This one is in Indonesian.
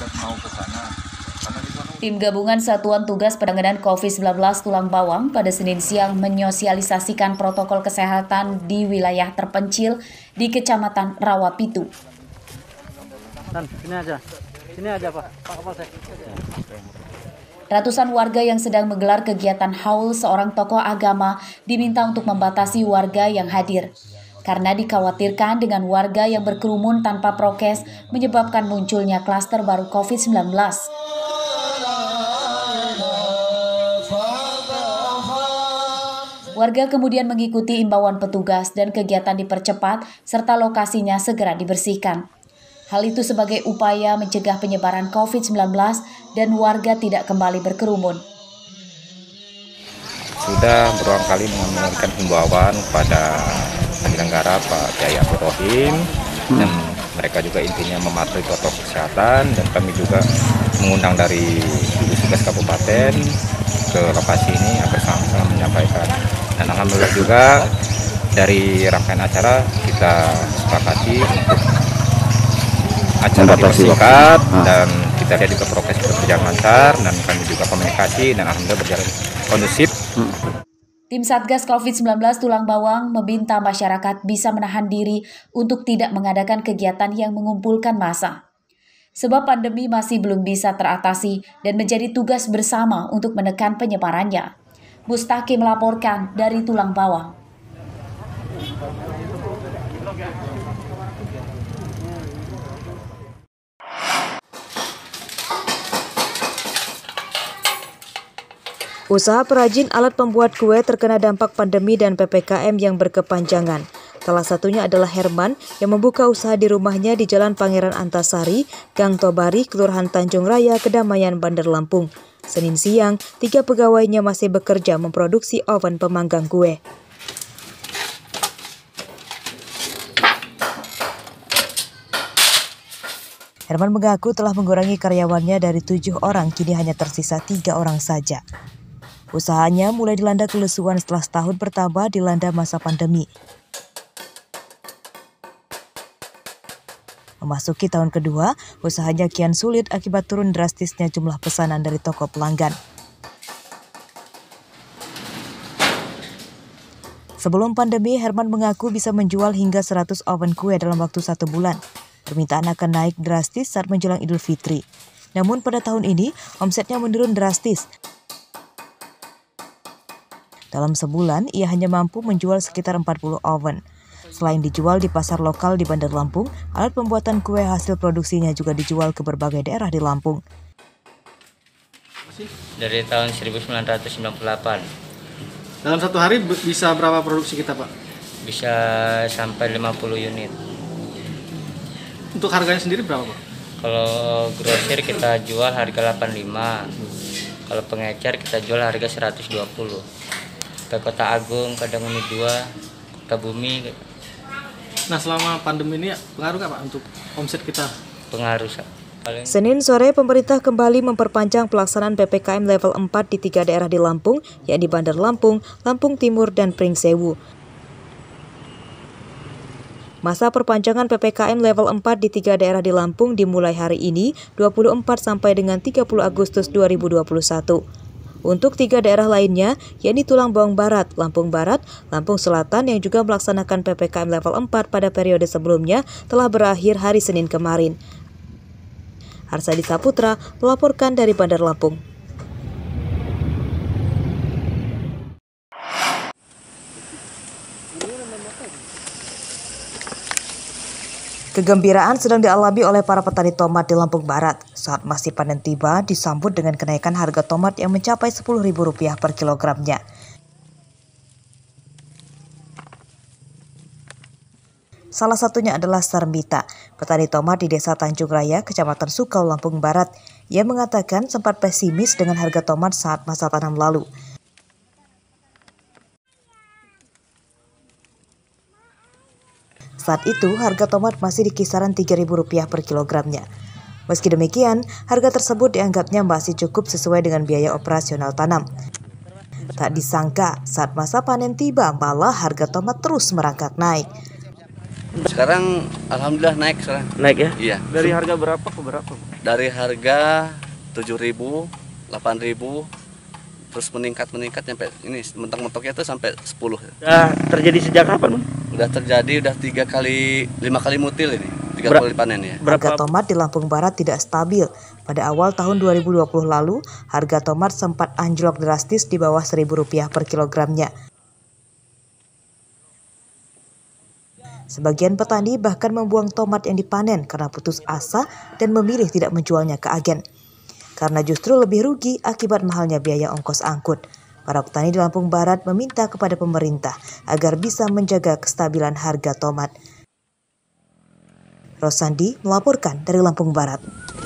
tidak mau ke sana. Tim gabungan Satuan Tugas Penanganan COVID-19 Tulang Bawang pada Senin siang menyosialisasikan protokol kesehatan di wilayah terpencil di Kecamatan Rawapitu. sini aja. Sini aja, Pak. Pak Ratusan warga yang sedang menggelar kegiatan haul seorang tokoh agama diminta untuk membatasi warga yang hadir karena dikhawatirkan dengan warga yang berkerumun tanpa prokes menyebabkan munculnya klaster baru COVID-19. Warga kemudian mengikuti imbauan petugas dan kegiatan dipercepat serta lokasinya segera dibersihkan. Hal itu sebagai upaya mencegah penyebaran COVID-19 dan warga tidak kembali berkerumun. Sudah berulang kali mengeluarkan imbauan pada penyelenggara Pak Kiai Rohim hmm. dan mereka juga intinya mematuhi protokol kesehatan dan kami juga mengundang dari gugus tugas kabupaten ke lokasi ini agar sama menyampaikan dan alhamdulillah juga dari rangkaian acara kita sepakati untuk acara dipersingkat ah. dan kita lihat juga prokes berjalan lancar dan kami juga komunikasi dan alhamdulillah berjalan kondusif. Hmm. Tim Satgas COVID-19 Tulang Bawang meminta masyarakat bisa menahan diri untuk tidak mengadakan kegiatan yang mengumpulkan massa. Sebab pandemi masih belum bisa teratasi dan menjadi tugas bersama untuk menekan penyebarannya. Mustaki melaporkan dari Tulang Bawang. Usaha perajin alat pembuat kue terkena dampak pandemi dan PPKM yang berkepanjangan. Salah satunya adalah Herman yang membuka usaha di rumahnya di Jalan Pangeran Antasari, Gang Tobari, Kelurahan Tanjung Raya, Kedamaian, Bandar Lampung. Senin siang, tiga pegawainya masih bekerja memproduksi oven pemanggang kue. Herman mengaku telah mengurangi karyawannya dari tujuh orang, kini hanya tersisa tiga orang saja. Usahanya mulai dilanda kelesuan setelah setahun pertama dilanda masa pandemi. Memasuki tahun kedua, usahanya kian sulit akibat turun drastisnya jumlah pesanan dari toko pelanggan. Sebelum pandemi, Herman mengaku bisa menjual hingga 100 oven kue dalam waktu satu bulan. Permintaan akan naik drastis saat menjelang Idul Fitri. Namun pada tahun ini, omsetnya menurun drastis dalam sebulan, ia hanya mampu menjual sekitar 40 oven. Selain dijual di pasar lokal di Bandar Lampung, alat pembuatan kue hasil produksinya juga dijual ke berbagai daerah di Lampung. Dari tahun 1998. Dalam satu hari bisa berapa produksi kita, Pak? Bisa sampai 50 unit. Untuk harganya sendiri berapa, Pak? Kalau grosir kita jual harga 85. Kalau pengecer kita jual harga 120 ke Kota Agung, kadang menuju dua, Kota Bumi. Nah selama pandemi ini ya, pengaruh nggak Pak untuk omset kita? Pengaruh, Pak. Senin sore, pemerintah kembali memperpanjang pelaksanaan PPKM level 4 di tiga daerah di Lampung, yakni Bandar Lampung, Lampung Timur, dan Pringsewu. Masa perpanjangan PPKM level 4 di tiga daerah di Lampung dimulai hari ini, 24 sampai dengan 30 Agustus 2021. Untuk tiga daerah lainnya, yaitu Tulang Bawang Barat, Lampung Barat, Lampung Selatan yang juga melaksanakan PPKM level 4 pada periode sebelumnya telah berakhir hari Senin kemarin. Arsadi Saputra melaporkan dari Bandar Lampung. Kegembiraan sedang dialami oleh para petani tomat di Lampung Barat. Saat masih panen tiba, disambut dengan kenaikan harga tomat yang mencapai Rp10.000 per kilogramnya. Salah satunya adalah Sarmita, petani tomat di Desa Tanjung Raya, Kecamatan Sukau, Lampung Barat. Ia mengatakan sempat pesimis dengan harga tomat saat masa tanam lalu. Saat itu harga tomat masih di kisaran Rp3.000 per kilogramnya. Meski demikian, harga tersebut dianggapnya masih cukup sesuai dengan biaya operasional tanam. Tak disangka, saat masa panen tiba, malah harga tomat terus merangkak naik. Sekarang alhamdulillah naik sekarang. Naik ya? Iya. Dari harga berapa ke berapa? Dari harga 7.000, 8.000 terus meningkat-meningkat sampai ini mentok-mentoknya itu sampai 10. Ya, terjadi sejak kapan, Udah terjadi udah tiga kali lima kali mutil ini. Tiga Ber kali panen ya. Harga tomat di Lampung Barat tidak stabil. Pada awal tahun 2020 lalu, harga tomat sempat anjlok drastis di bawah seribu rupiah per kilogramnya. Sebagian petani bahkan membuang tomat yang dipanen karena putus asa dan memilih tidak menjualnya ke agen. Karena justru lebih rugi akibat mahalnya biaya ongkos angkut. Para petani di Lampung Barat meminta kepada pemerintah agar bisa menjaga kestabilan harga tomat. Rosandi melaporkan dari Lampung Barat.